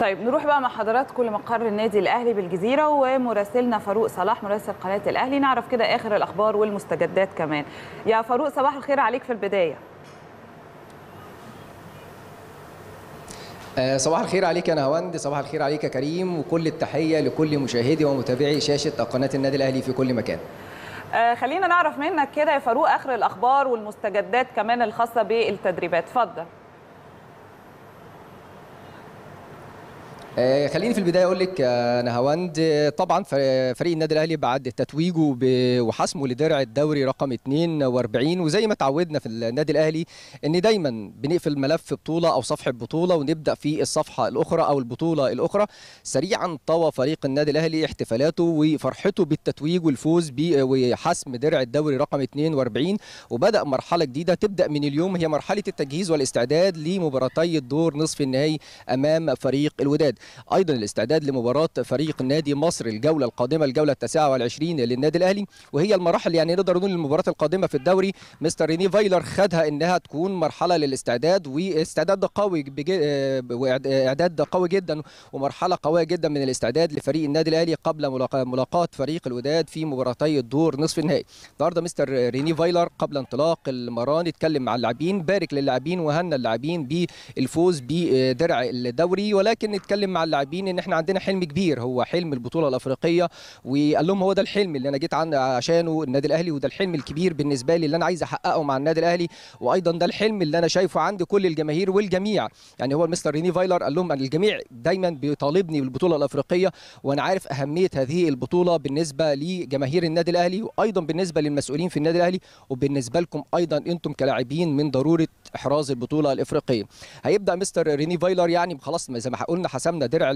طيب نروح بقى مع حضراتكم لمقر النادي الاهلي بالجزيره ومراسلنا فاروق صلاح مراسل قناه الاهلي نعرف كده اخر الاخبار والمستجدات كمان يا فاروق صباح الخير عليك في البدايه آه، صباح الخير عليك يا نهاوند صباح الخير عليك يا كريم وكل التحيه لكل مشاهدي ومتابعي شاشه قناه النادي الاهلي في كل مكان آه، خلينا نعرف منك كده يا فاروق اخر الاخبار والمستجدات كمان الخاصه بالتدريبات اتفضل آه، خليني في البدايه اقول لك نهاوند آه، طبعا فريق النادي الاهلي بعد تتويجه وحسمه لدرع الدوري رقم 42 وزي ما تعودنا في النادي الاهلي ان دايما بنقفل ملف بطوله او صفحه بطوله ونبدا في الصفحه الاخرى او البطوله الاخرى سريعا طوى فريق النادي الاهلي احتفالاته وفرحته بالتتويج والفوز وحسم درع الدوري رقم 42 وبدا مرحله جديده تبدا من اليوم هي مرحله التجهيز والاستعداد لمباراتي الدور نصف النهائي امام فريق الوداد ايضا الاستعداد لمباراه فريق نادي مصر الجوله القادمه الجوله التاسعه والعشرين للنادي الاهلي وهي المراحل يعني نقدر نقول المباراه القادمه في الدوري مستر ريني فايلر خدها انها تكون مرحله للاستعداد واستعداد قوي واعداد قوي جدا ومرحله قويه جدا من الاستعداد لفريق النادي الاهلي قبل ملاقاه فريق الوداد في مباراتي الدور نصف النهائي النهارده مستر ريني فايلر قبل انطلاق المران اتكلم مع اللاعبين بارك للاعبين وهنى اللاعبين بالفوز بدرع الدوري ولكن اتكلم مع اللاعبين ان احنا عندنا حلم كبير هو حلم البطوله الافريقيه وقال لهم هو ده الحلم اللي انا جيت عشانه النادي الاهلي وده الحلم الكبير بالنسبه لي اللي انا عايز احققه مع النادي الاهلي وايضا ده الحلم اللي انا شايفه عند كل الجماهير والجميع يعني هو المستر ريني فايلر قال لهم ان الجميع دايما بيطالبني بالبطوله الافريقيه وانا عارف اهميه هذه البطوله بالنسبه لجماهير النادي الاهلي وايضا بالنسبه للمسؤولين في النادي الاهلي وبالنسبه لكم ايضا انتم كلاعبين من ضروره احراز البطوله الافريقيه هيبدا مستر ريني فايلر يعني خلاص زي ما قلنا حسمنا درع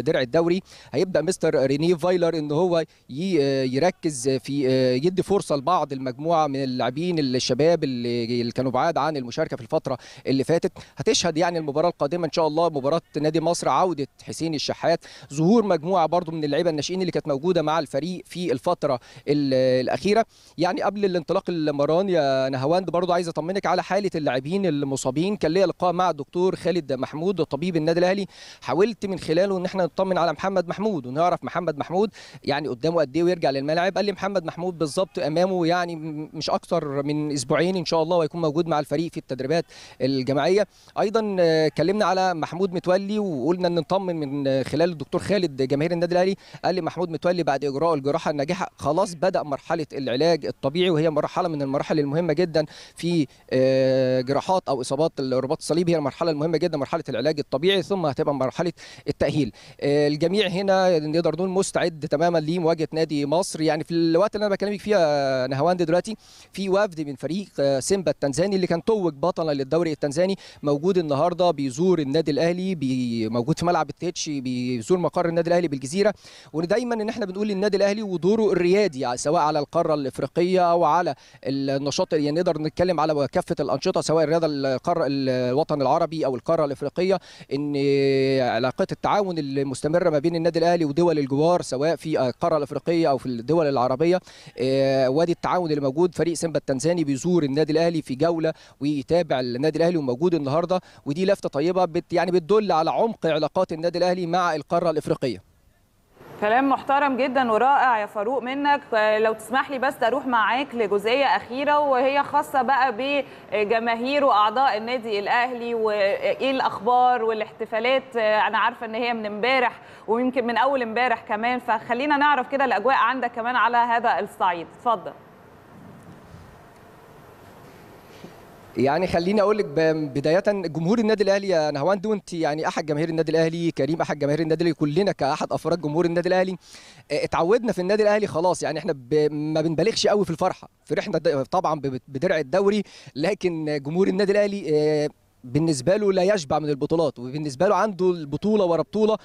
درع الدوري هيبدا مستر ريني فايلر ان هو يركز في يدي فرصه لبعض المجموعه من اللاعبين الشباب اللي كانوا بعاد عن المشاركه في الفتره اللي فاتت هتشهد يعني المباراه القادمه ان شاء الله مباراه نادي مصر عوده حسين الشحات ظهور مجموعه برضو من اللعيبه الناشئين اللي كانت موجوده مع الفريق في الفتره الاخيره يعني قبل الانطلاق المران يا نهواند برضو عايز اطمنك على حاله اللاعبين المصابين كان ليا لقاء مع الدكتور خالد محمود طبيب النادي الاهلي حاولت قلت من خلاله ان احنا نطمن على محمد محمود ونعرف محمد محمود يعني قدامه قد ايه ويرجع للملاعب قال لي محمد محمود بالظبط امامه يعني مش اكثر من اسبوعين ان شاء الله ويكون موجود مع الفريق في التدريبات الجماعيه ايضا اتكلمنا على محمود متولي وقلنا ان نطمن من خلال الدكتور خالد جماهير النادي الاهلي قال لي محمود متولي بعد اجراء الجراحه الناجحه خلاص بدا مرحله العلاج الطبيعي وهي مرحله من المراحل المهمه جدا في آه، جراحات او اصابات الرباط الصليبي هي المرحله المهمه جدا مرحله العلاج الطبيعي ثم هتبقى مرحله التاهيل آه، الجميع هنا نقدر نقول مستعد تماما لمواجهه نادي مصر يعني في الوقت اللي انا بكلمك فيها نهواند دلوقتي في وفد من فريق آه، سيمبا التنزاني اللي كان توج بطلا للدوري التنزاني موجود النهارده بيزور النادي الاهلي موجود في ملعب التيتش بيزور مقر النادي الاهلي بالجزيره ودايما ان احنا بنقول للنادي الاهلي ودوره الريادي يعني سواء على القاره الافريقيه او على النشاط يعني نقدر نتكلم على كافه الانشطه سواء الرياضه القاره الوطن العربي او القاره الافريقيه ان على علاقات التعاون المستمره ما بين النادي الاهلي ودول الجوار سواء في القاره الافريقيه او في الدول العربيه آه، وادي التعاون اللي موجود فريق سيمبا التنزاني بيزور النادي الاهلي في جوله ويتابع النادي الاهلي وموجود النهارده ودي لفته طيبه بت يعني بتدل على عمق علاقات النادي الاهلي مع القاره الافريقيه كلام محترم جدا ورائع يا فاروق منك لو تسمح لي بس اروح معاك لجزئيه اخيره وهي خاصه بقى بجماهير واعضاء النادي الاهلي وايه الاخبار والاحتفالات انا عارفه ان هي من امبارح ويمكن من اول امبارح كمان فخلينا نعرف كده الاجواء عندك كمان على هذا الصعيد اتفضل يعني خليني اقول لك بدايه جمهور النادي الاهلي يا نهواندو انت يعني احد جماهير النادي الاهلي كريم احد جماهير النادي الاهلي كلنا كاحد افراد جمهور النادي الاهلي آه، اتعودنا في النادي الاهلي خلاص يعني احنا ب... ما بنبالغش قوي في الفرحه فرحنا طبعا بدرع الدوري لكن جمهور النادي الاهلي آه، بالنسبه له لا يشبع من البطولات وبالنسبه له عنده البطوله ورا بطوله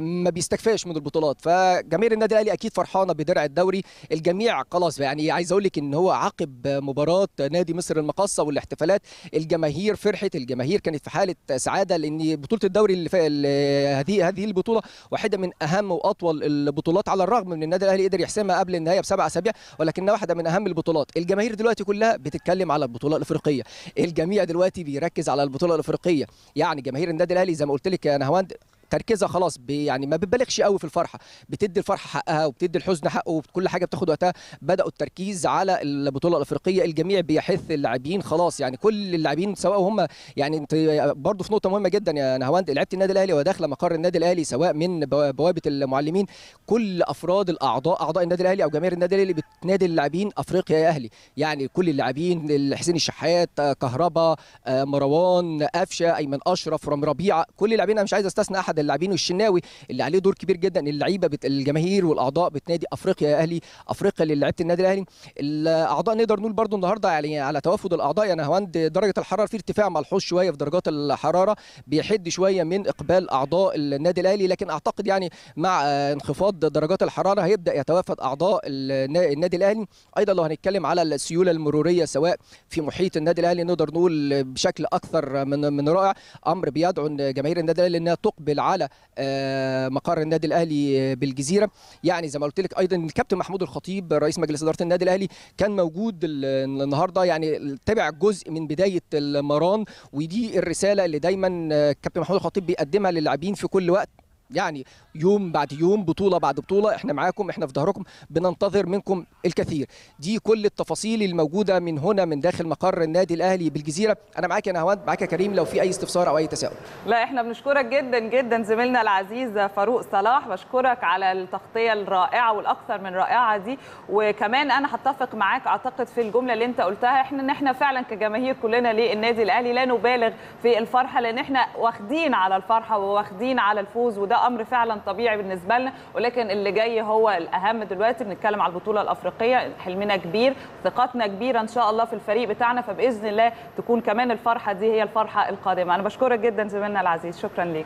ما بيستكفاش من البطولات فجماهير النادي الاهلي اكيد فرحانه بدرع الدوري الجميع خلاص يعني عايز اقول لك ان هو عقب مباراه نادي مصر المقصه والاحتفالات الجماهير فرحت الجماهير كانت في حاله سعاده لان بطوله الدوري اللي هذه هذه البطوله واحده من اهم واطول البطولات على الرغم من النادي الاهلي قدر يحسمها قبل النهايه بسبع اسابيع ولكنها واحده من اهم البطولات الجماهير دلوقتي كلها بتتكلم على البطوله الافريقيه الجميع دلوقتي بيركز على البطولة البطوله الافريقيه يعني جماهير النادي الاهلي زي ما قلت لك يا نهواند تركيزها خلاص يعني ما بتبالغش قوي في الفرحه بتدي الفرحه حقها وبتدي الحزن حقه وكل حاجه بتاخد وقتها بداوا التركيز على البطوله الافريقيه الجميع بيحث اللاعبين خلاص يعني كل اللاعبين سواء هم يعني انت برضه في نقطه مهمه جدا يا نهواند لعيبه النادي الاهلي وداخله مقر النادي الاهلي سواء من بوابه المعلمين كل افراد الاعضاء اعضاء النادي الاهلي او جماهير النادي الاهلي بتنادي اللاعبين افريقيا يا اهلي يعني كل اللاعبين حسين الشحات كهربا آه، مروان قفشه ايمن اشرف رامي ربيعه كل اللاعبين انا مش عايز استثنى احد اللاعبين والشناوي اللي عليه دور كبير جدا اللعيبه بت... الجماهير والاعضاء بتنادي افريقيا يا اهلي افريقيا للعيبه النادي الاهلي الاعضاء نقدر نقول برده النهارده يعني على توافد الاعضاء يعني هوند درجه الحراره في ارتفاع ملحوظ شويه في درجات الحراره بيحد شويه من اقبال اعضاء النادي الاهلي لكن اعتقد يعني مع انخفاض درجات الحراره هيبدا يتوافد اعضاء النادي الاهلي ايضا لو هنتكلم على السيوله المروريه سواء في محيط النادي الاهلي نقدر نقول بشكل اكثر من من رائع امر بيدعو جماهير النادي الاهلي انها تقبل على آه، مقر النادي الاهلي آه، بالجزيره يعني زي ما قلت لك ايضا الكابتن محمود الخطيب رئيس مجلس اداره النادي الاهلي كان موجود النهارده يعني تابع جزء من بدايه المران ودي الرساله اللي دايما الكابتن آه، محمود الخطيب بيقدمها للاعبين في كل وقت يعني يوم بعد يوم بطوله بعد بطوله احنا معاكم احنا في ظهركم بننتظر منكم الكثير دي كل التفاصيل الموجوده من هنا من داخل مقر النادي الاهلي بالجزيره انا معاك يا نهوان معاك يا كريم لو في اي استفسار او اي تساؤل لا احنا بنشكرك جدا جدا زميلنا العزيز فاروق صلاح بشكرك على التغطيه الرائعه والاكثر من رائعه دي وكمان انا هتفق معاك اعتقد في الجمله اللي انت قلتها احنا ان احنا فعلا كجماهير كلنا للنادي الاهلي لا نبالغ في الفرحه لان احنا واخدين على الفرحه وواخدين على الفوز وده ده امر فعلا طبيعي بالنسبه لنا ولكن اللي جاي هو الاهم دلوقتي بنتكلم على البطوله الافريقيه حلمنا كبير ثقتنا كبيره ان شاء الله في الفريق بتاعنا فباذن الله تكون كمان الفرحه دي هي الفرحه القادمه انا بشكرك جدا زميلنا العزيز شكرا ليك